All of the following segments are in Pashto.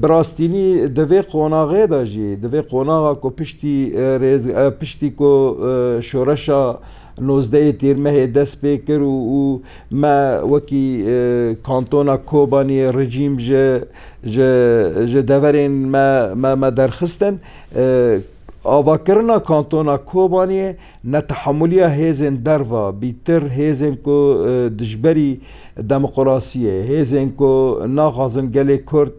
براستینی دوی قوناغه دا جی دوی قوناغه کو پشتی ریز پشتی کو شورشا 19 تیر مه دست پیکر و, و ما وکی کانتونا کوبانی رژیم ج ج ج دورین ما ما, ما درخستن آواکرنا کانتونا کوبانی نتحملیا هیزن دروا بیتر هیزن کو دجبری دموکراسیه هیزن کو ناخازن گلی کرد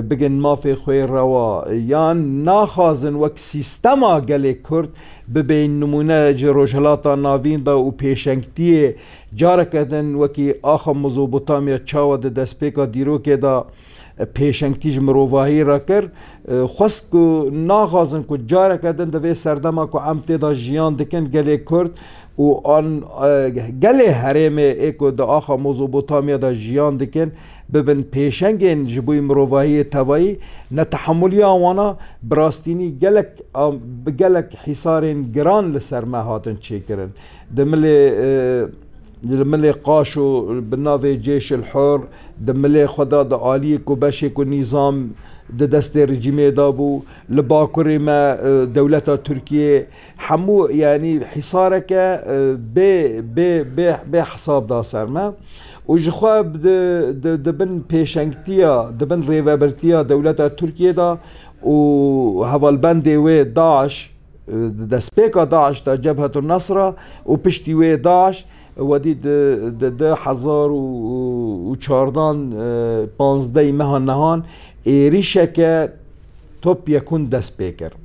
بگن مافی خوی روا یان ناخوازن وک سیستما گلی کرد ببین نمونه جی روشلاتا ناوین دا و پیشنگتی جاره کدن وکی آخا مزوبوتامیا چاوا ده دسپیکا دیروکی دا پیشنگتی جی مروواهی را کر خواست که ناخوازن که جاره کدن دوی سردما که امتی دا جیان دکن گلی کرد و آن گلی حریم ای که دا آخا مزوبوتامیا دا جیان دکن ببن پیشنگین جبوی مروواهی توایی نتحملی آوانا براستینی گلک گلک حسارین گران لسر ما هاتن چه کرن دملی دملی قاشو بناوی جیش الحر دملی خدا دا آلی کو بشک و نظام د دست رژیم دابو لباکر ما دولت ترکیه همو یعنی حصارک به به حساب دا سرما و جخوا دبن پێشنگتیە دبن ڕێڤەبەرتیە دەولەتە تورکیدا و هەواڵبندێ وێ داش دەستپێکە داشتا جەبهەتر نەسرە و پشتی وێ داشت ودی هزار و چاردان پانزدەی مەهان نەهان عێریشەکە تۆپ یەکون دەست پێ کرد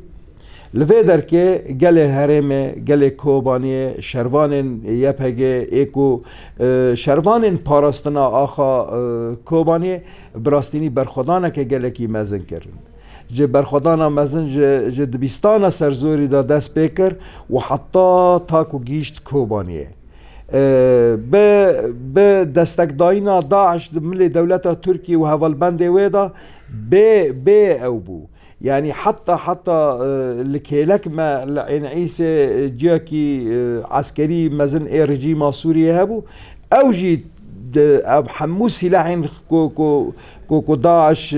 لوی درکه گله هرمه گله کوبانی شروانین یپگه ایکو شروانین پاراستنا آخا کوبانی براستینی برخودانه که گله کی مزن کرن جه برخودانا مزن جه, جه دبیستانا سرزوری دا دست بکر و حتی تاکو گیشت کوبانیه به به دستکداینا داعش ملی دولت ترکی و هوالبند ویدا به به او بو يعني حتى حتى آه، لكيلك ما لعين عيسى آه، جاكي آه، عسكري مازن اي رجيم سوريا هبو او جي حمو سلاحين كو كو كو كو داعش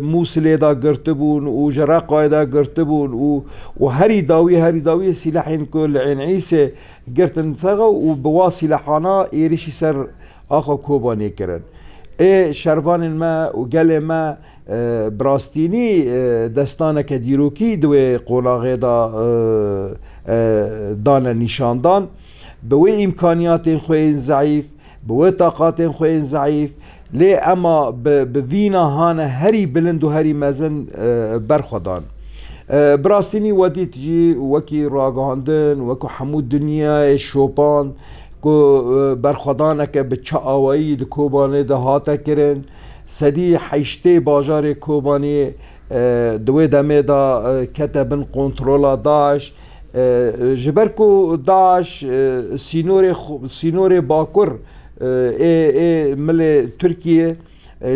موسل دا قرتبون وجراقة دا قرتبون و وهري داوي هري داوي سلاحين كل عين عيسى قرتن ثغو وبوا سلاحانا ايريشي سر اخو كوباني كرن ای شربان ما و گل ما براستینی دستان که دیروکی دوی قلاغه دا دان نشاندان به وی امکانیات خوین ضعیف به وی طاقات خوین ضعیف لی اما به وینا هان هری بلند و هری مزن برخودان براستینی ودیت جی وکی راگاندن وکو حمود دنیا شوپان کو برخدانه که به چه آوایی ده کوبانه ده هاته کرن سدی حیشته باجار کوبانی دوی دمه دا کتبن کنترول داش جبر کو داش سینور سینور باکور ای ای مل ترکیه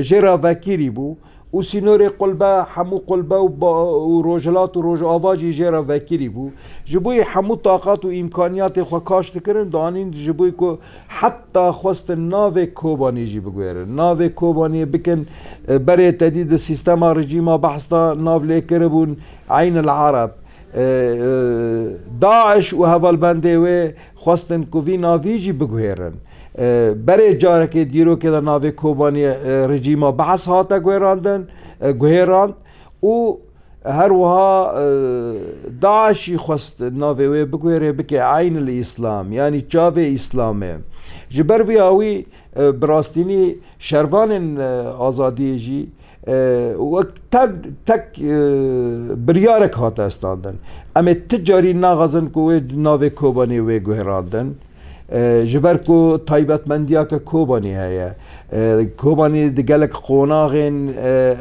جرا وکیری بو او سینور قلبه همو قلبه و, با و روجلات و روج آواجی جرا وکیری بو جبوی همو طاقت و امکانیات خو کاشت کرن دانین جبوی که حتی خواست ناو کوبانی جی بگویرن ناو کوبانی بکن برای تدید سیستم رژیم بحثتا ناو لیکر بون عین العرب داعش و هوال بنده و خواستن که وی ناوی جی بگویرن برای جارکه دیرو که در ناوی کوبانی رژیما بحث هاتا گوهراندن گوهراند او هر وها داعشی خواست ناوی وی بگویره بکه عین الاسلام یعنی چاوی اسلامه جبر وی آوی براستینی شروان آزادی جی وک تک بریارک هات استاندن اما تجاری ناغازن که ناوی کوبانی وی گوهراندن جبر کو تایبت مندیا که کوبانی هیا کوبانی دگلک قوناغین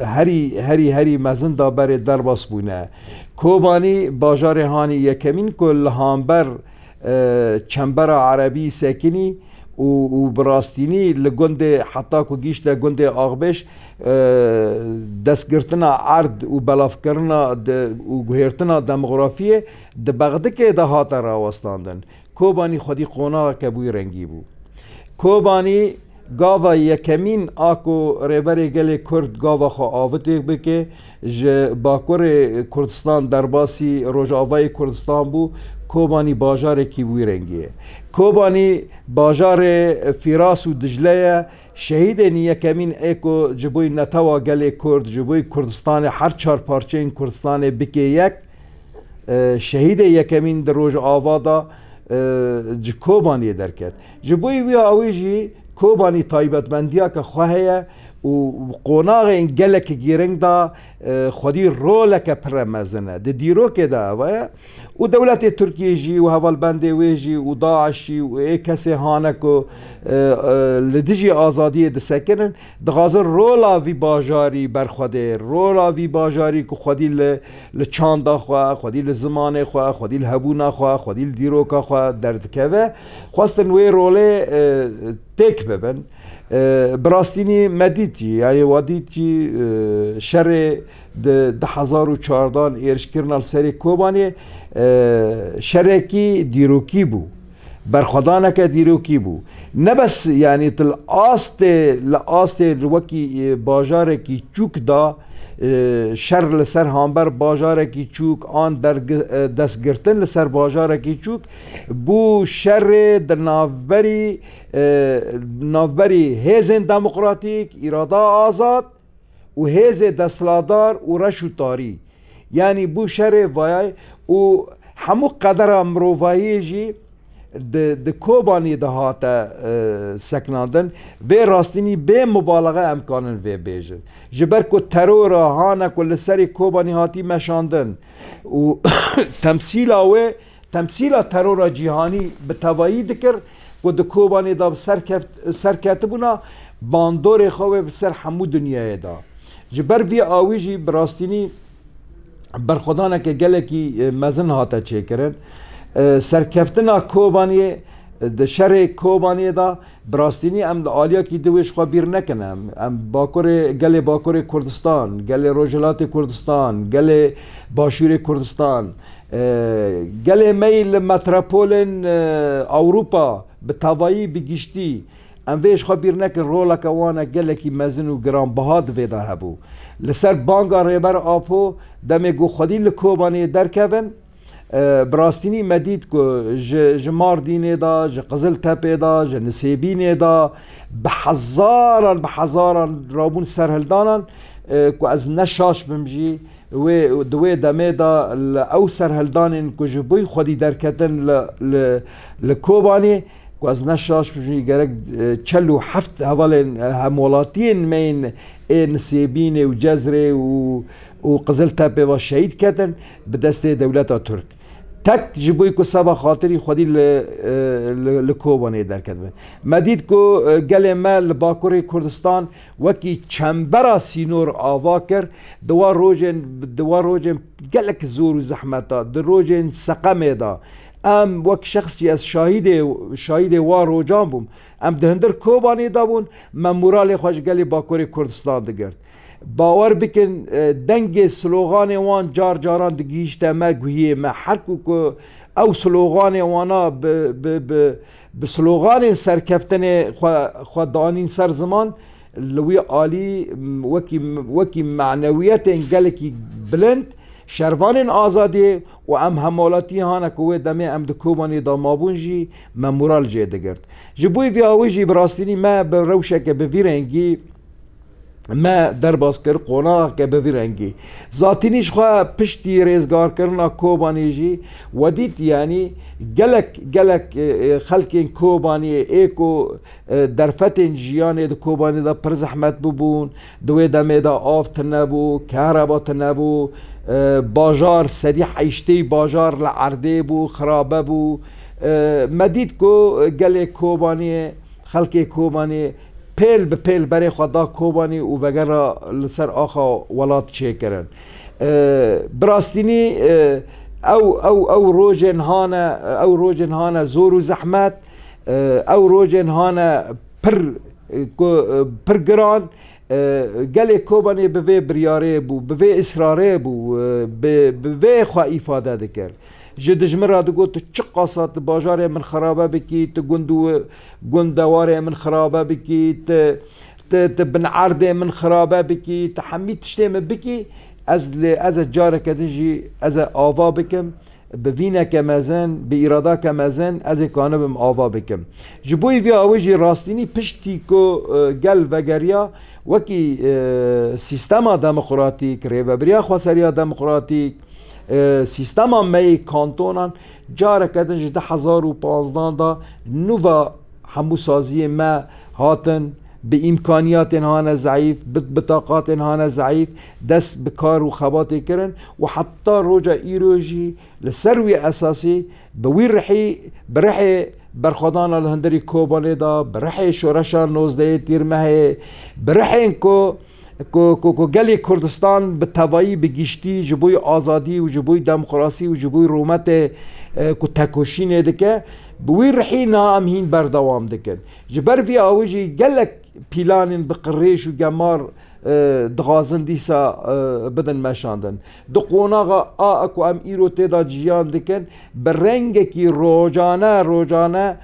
هری هری هری مزن دا در باس بونه کوبانی باجار هانی یکمین کل هامبر چنبر عربی ساکنی و براستینی لگند حتی کو گیشت گند آغبش دستگرتنا عرض و بلافکرنا و گوهرتنا دموغرافیه ده که ده را راوستاندن کۆبانی خودی قۆناغ کە بووی ڕەنگی بوو کۆبانی گاوا یەکەمین ئاک و ڕێبەرێ گەلێ کورد گاواخوا ئاوتێک بکێ ji باکوڕێ کوردستان دەرباسی ڕۆژاوایی کوردستان بوو کۆبانی باژارێکی بووی ڕەنگیە کۆبانی باژارێ فیراس و دژلەیە شەهیدێنی یەکەمین ئێکۆ جبووی نەتەوا گەلێ کورد جبووی کوردستانی هەر چارپارچەین کوردستانێ بکێ یەک شەهیدە یەکەمین دە ڕۆژ ئاوادا ji kobaniyê derket ji bo wî awê jî kobanî taybetmendiya ke xwe heye و قۆناغێن gelekî gêringda xwedî roleke piremezine di dîrokê de ew ye û dewletê Tirkiye jî û hevalbendê wê jî û daşî û ê kesê hane ku li dijî azadiyê disekinin dixazin rola vî bajarî berxwedê rola vî bajarî ku xwedî li li çanda xwe xwedî li zimanê xwe xwedî li hebûna xwe xwedî li dîroka xwe derdikeve xwestin wê rolê têk bibin براسtinî medî ودیتی یعنی ودیتی شر ده هزار و چهاردان ایرش کرنال سری کوبانی شرکی دیروکی بود برخدا نکردی رو کی بو نه بس یعنی تل آست لآست روکی باجار کی چوک دا شر لسر هانبر باجار کی چوک آن در دست گرتن لسر باجار کی چوک بو شر در ناوبری ناوبری هیزن دموکراتیک ایرادا آزاد و هیز دستلادار و رش و تاری یعنی بو شر وای و همو قدر مروایی جی di, di kobanî de hate seknandin vê rastînî bê mubalaxe em kanin vê bêjin. Ji ber ku terora hane ku li serê kobanî hatî meşandin û temsîla wê temsîla terora cîhanî bi tevayî dikir ku di kobanê da serketibûna bandorê xewê bi ser hemû dunyayê da. Ji ber vî awî jî bi rastînî berxwedaneke gelekî e, mezin hate çêkirin. سرکفتنا کوبانی د شر کوبانی دا براستینی ام د آلیا کی دویش خو بیر نکنم ام باکور گل باکور کردستان گل روجلات کردستان گل باشور کردستان گل میل متروپولن اوروپا به تاوایی بگیشتی ام ویش خو بیر نکن رولا کوانا گلکی مزن و گران بهاد ویدا هبو لسر بانگا ریبر آپو دمه گو خودی لکوبانی درکبن براستینی مدید کو ج جمار دینه دا ج قزل تپه دا ج جنسیبینه دا به بحزارا بحزارا رابون سرهلدانا کو از نشاش بمجی و دوی دمه دا او سرهلدان کو جبوی خودی درکتن ل ل لکوبانی کو از نشاش بمجی گرگ چلو هفت هول همولاتین مین نسیبینه و جزره و و قزل تپه و شهید کتن به دست دولت ترک تک جبوی کو سبا خاطری خودی ل در کرده مدید کو گل ما باکوری کردستان وکی چنبرا سینور آواکر دو روزن دو دوار روژن گلک زور و زحمتا در روزن سقمه دا ام وک شخصی از شاهد شاهد وا روجان بوم ام دهندر کوبانی دا بون من مورال خوشگلی باکوری کردستان دگرد باور بکن دنگ سلوغان وان جار جاران تا ما گویه ما حرکو که او سلوغان وانا به سلوغان سرکفتن خدانین سر زمان لوی عالی وکی, وکی معنویت گلکی بلند شروان آزادی و ام همالاتی هانا کوه دمه ام دکومانی دا مابون جی ممورال جیده دگرد جبوی وی آوی جی براستینی ما به روشه که به ویرنگی ما درباز کرد قناق که به رنگی زاتینیش خواه پشتی ریزگار کرنا کوبانی جی و دیت یعنی گلک گلک خلکین کوبانی ایکو درفتین جیانی دو کوبانی دا پر زحمت ببون دوی دمی دا آفت نبو کهربات نبو باجار سری حیشتی باجار لعرده بو خرابه بو مدید کو گلک کوبانی خلک کوبانی پیل به پیل برای خدا کوبانی و وگرا لسر آخا ولات چه کرن براستینی او او او روجن هانا او روجن هانا زور و زحمت او روجن هانا پر پر گران گله کوبانی به وی بریاره بو به وی اصراره بو به وی خوا ایفاده دکر جد جمرة تقول چه قصات باجار من خرابه بكي تقندو گندو من خرابه بكي ت ت عرض من خرابه بكي تحمي تشتي من بكي از از جاره کدیجی از آوا بکم ببینه که مزن به ایرادا که مزن از کانه بم آوا بکم جبوی وی آویجی راستینی پشتی کو آه، گل گریا وکی آه، سیستما دموکراتیک ریوبریا خواسریا دموکراتیک سیستما می کانتونان جاره کدن جده حزار و پانزدان دا نووا هموسازی ما هاتن به امکانیات زعيف ضعیف به بطاقات هانه ضعیف دست به کار و خباتی کرن و حتی روجا ایروژی لسروی اساسی به وی رحی برخودانا الهندري الهندری کوبانه دا برحی شورشا نوزده تیر برحی انکو گلی کردستان به توایی به گیشتی جبوی آزادی و جبوی دموکراسی و جبوی رومت کو تکوشینه دکه بوی رحی نام هین بردوام دکن جبر وی آوجی گلک پیلانین به قریش و گمار دغازن دیسا بدن مشاندن دو قوناغا آ اکو ام ایرو تیدا جیان دکن به رنگکی روجانه روجانه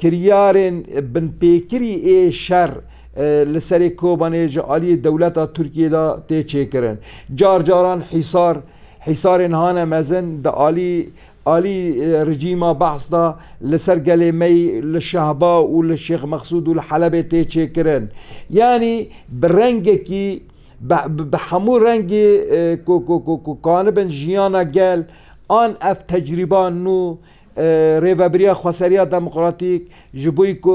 کریارین بن پیکری ای شر لسری کوبانه جالی دولت ترکیه دا تی کرن جار جاران حصار حصار هانه مزن دا آلی آلی رژیما بحث دا لسر می لشهبا و لشیخ مقصود و لحلب تی چه کرن یعنی برنگ کی به همو رنگ کو کو کو کانبن جیانا گل آن اف تجربان نو ریوبریا خسریا دموکراتیک جبوی کو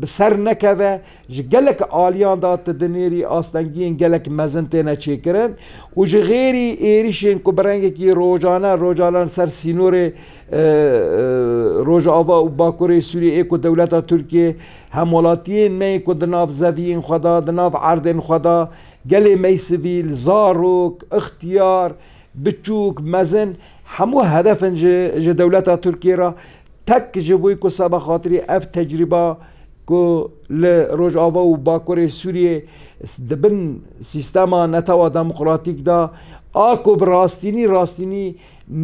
بسر نکوه جگلک آلیان دا تدنیری آستنگین گلک مزنتی نچیکرن و جی غیری ایریشین کو برنگی که روجانه روجالان سر سینور روج آوا و باکوری سوری ایکو دولتا ترکیه همولاتین می کو دناف زوین خدا دناف عردن خدا گلی می سویل زاروک اختیار بچوک مزن هەموو هەدەفن ji dewleta Turkiye ra tek ji bûî ku seba xatirî ev tecrüba ku li Rojava û Bakorê Sûriyê dibin sîstema netawa demokratîk da a ku bi rastînî rastînî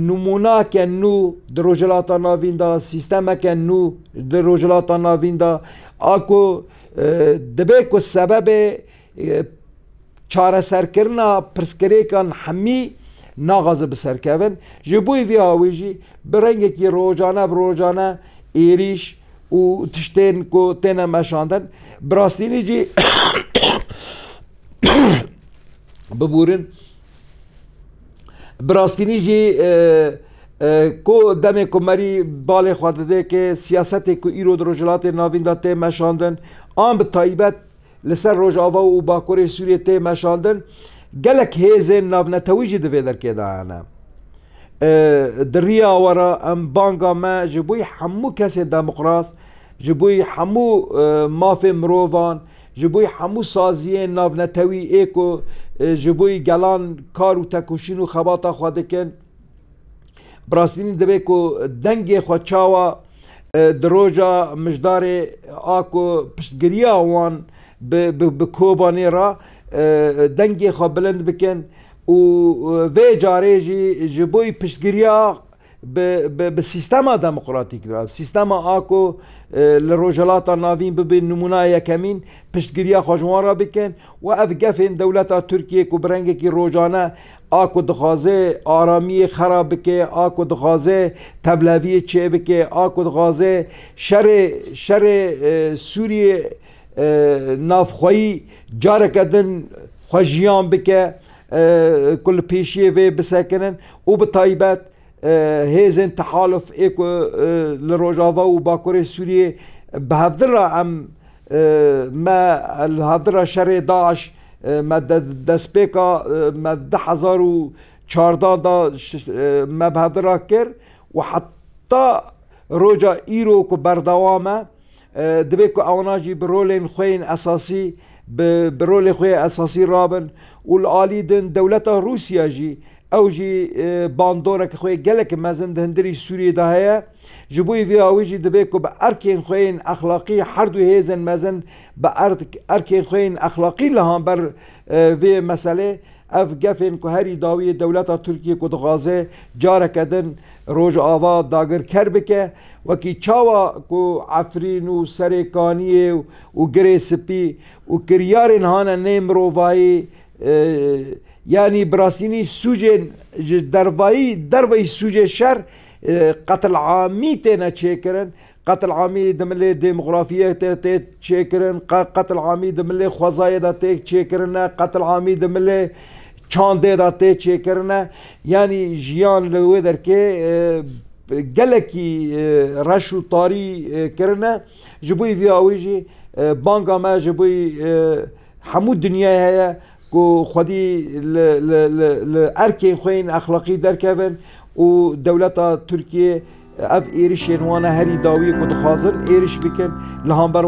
نموناکە nû di rojilata navîn da sîstemeke nû di rojilata navîn da a ku dibe ku sebebê çareserkirina pirskerêkan hemî ناغازه بسرکوین جبوی وی آویجی برنگکی روجانه بروجانه ایریش و تشتین کو تینه مشاندن براستینی جی ببورن براستینی جی کو کو کمری بال خواده که سیاست کو ایرو دروجلات ناوین داته مشاندن آن به تایبت لسر روژاوا و باکور سوریه ته مشاندن gelek hêzên navnete wî jî divê derkêda hene di riya were em banga me ji boî hemû kesê demokras ji boî hemû mafê mirovan ji boî hemû saziyên navnetewî ê ku ji boî gelan kar û tekuşîn û xebata xwe dikin براسینی دەبێت کو dengê xwe çawa di roja mijdarê a ku piştgiriya wan bi kobanê ra dengê xwe bilind bikin û vê carê jî ji boî piştgiriya bi sîstema demokratîk sîstema a ku li rojhelata navîn bibin numuna yekemîn piştgiriya xwejwara bikin û ev gefên dewleta Tirkiye ku bi rengekî rojane a ku dixwaze aramiyê xera bike a ku dixwaze tevleviyê çê bike a ku dixwaze şerê şerê Sûriye navxwayî careke din xwejiyan bike kul pêşiyê vê bisekinin û bi taybet hêzên tehalif ê ku li Rojava û Bakurê Sûriyê bi hevdira em me hevdira şerê daş me destpêka me di hezar û çardan da me bi hevdira kir û heta roja îro ku berdewam me دەبێت کو ئەوەناژی برۆلێن خوێن ئەساسی برۆلێ خوێ ئەساسی رابن و عالی دن دەولەتە رووسیاژی ئەو ژی باندۆرەکە خۆی گەلێکە مەزن هەندری سووریدا هەیە ji بۆی ڤیاویژی دەبێت و بە ئەرکێن خوێن ئەخلاقی هەردوو هێزن مەزن بە ئەرکێن خوێن ئەخلاقی لە هاان بەر vê meselê اف گفن که هری داوی دولت ترکیه کد غازه جاره کدن روج آوا داگر کر بکه وکی چاوا کو عفرین و سرکانی و گری سپی و کریارن هانه نیم رووایی یعنی براستینی سوجن دروایی دروایی سوجه شر قتل عامی تینا چه کرن قتل عامی د ملي دیموغرافیه ته ته چیکرن قتل عامی د ملي خزای د ته چیکرن قتل عامی د ملي چاندې د ته چیکرن یعنی جیان لوي درکه گلکی رش و تاری کرنه جبوی وی آوی جی بانگا ما جبوی همو دنیا هیا کو خودی ل ل ل ارکین خوین اخلاقی درکوین و دولت ترکیه اف ایرش ینوانا هری داوی کد خازن ایرش بکن لهم بر